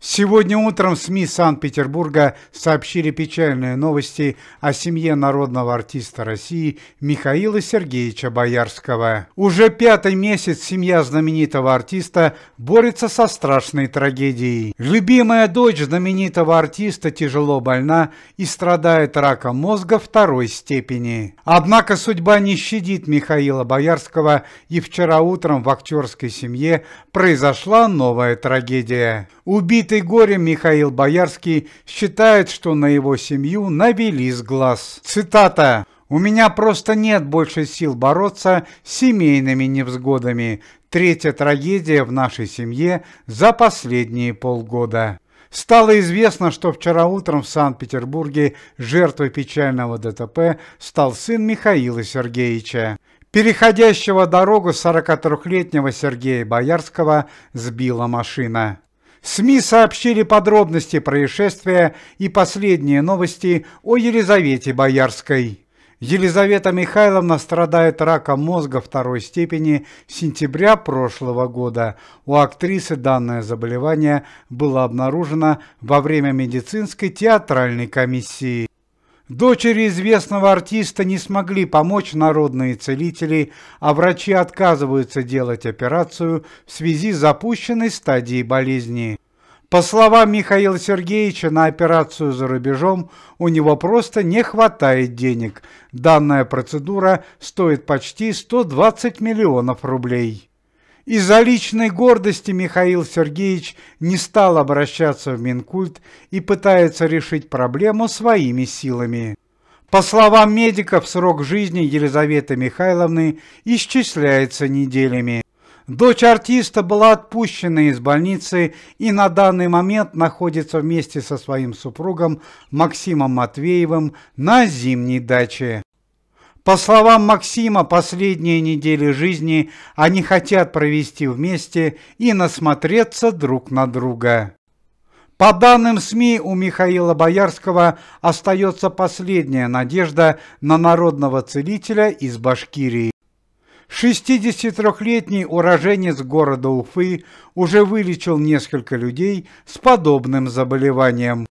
Сегодня утром СМИ Санкт-Петербурга сообщили печальные новости о семье народного артиста России Михаила Сергеевича Боярского. Уже пятый месяц семья знаменитого артиста борется со страшной трагедией. Любимая дочь знаменитого артиста тяжело больна и страдает раком мозга второй степени. Однако судьба не щадит Михаила Боярского, и вчера утром в актерской семье произошла новая трагедия. Убит Убитый горем Михаил Боярский считает, что на его семью навели с глаз. Цитата. «У меня просто нет больше сил бороться с семейными невзгодами. Третья трагедия в нашей семье за последние полгода». Стало известно, что вчера утром в Санкт-Петербурге жертвой печального ДТП стал сын Михаила Сергеевича. Переходящего дорогу 43-летнего Сергея Боярского сбила машина. СМИ сообщили подробности происшествия и последние новости о Елизавете Боярской. Елизавета Михайловна страдает раком мозга второй степени с сентября прошлого года. У актрисы данное заболевание было обнаружено во время медицинской театральной комиссии. Дочери известного артиста не смогли помочь народные целители, а врачи отказываются делать операцию в связи с запущенной стадией болезни. По словам Михаила Сергеевича, на операцию за рубежом у него просто не хватает денег. Данная процедура стоит почти 120 миллионов рублей. Из-за личной гордости Михаил Сергеевич не стал обращаться в Минкульт и пытается решить проблему своими силами. По словам медиков, срок жизни Елизаветы Михайловны исчисляется неделями. Дочь артиста была отпущена из больницы и на данный момент находится вместе со своим супругом Максимом Матвеевым на зимней даче. По словам Максима, последние недели жизни они хотят провести вместе и насмотреться друг на друга. По данным СМИ, у Михаила Боярского остается последняя надежда на народного целителя из Башкирии. 63-летний уроженец города Уфы уже вылечил несколько людей с подобным заболеванием.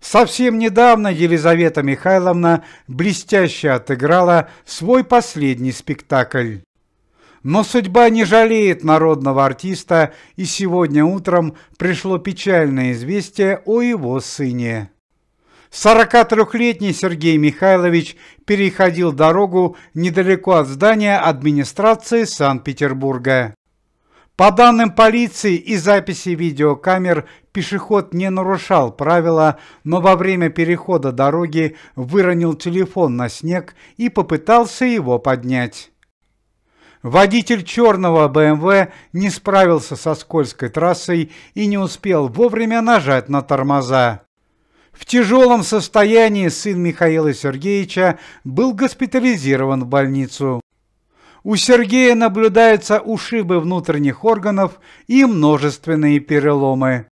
Совсем недавно Елизавета Михайловна блестяще отыграла свой последний спектакль. Но судьба не жалеет народного артиста, и сегодня утром пришло печальное известие о его сыне. 43-летний Сергей Михайлович переходил дорогу недалеко от здания администрации Санкт-Петербурга. По данным полиции и записи видеокамер, пешеход не нарушал правила, но во время перехода дороги выронил телефон на снег и попытался его поднять. Водитель черного БМВ не справился со скользкой трассой и не успел вовремя нажать на тормоза. В тяжелом состоянии сын Михаила Сергеевича был госпитализирован в больницу. У Сергея наблюдаются ушибы внутренних органов и множественные переломы.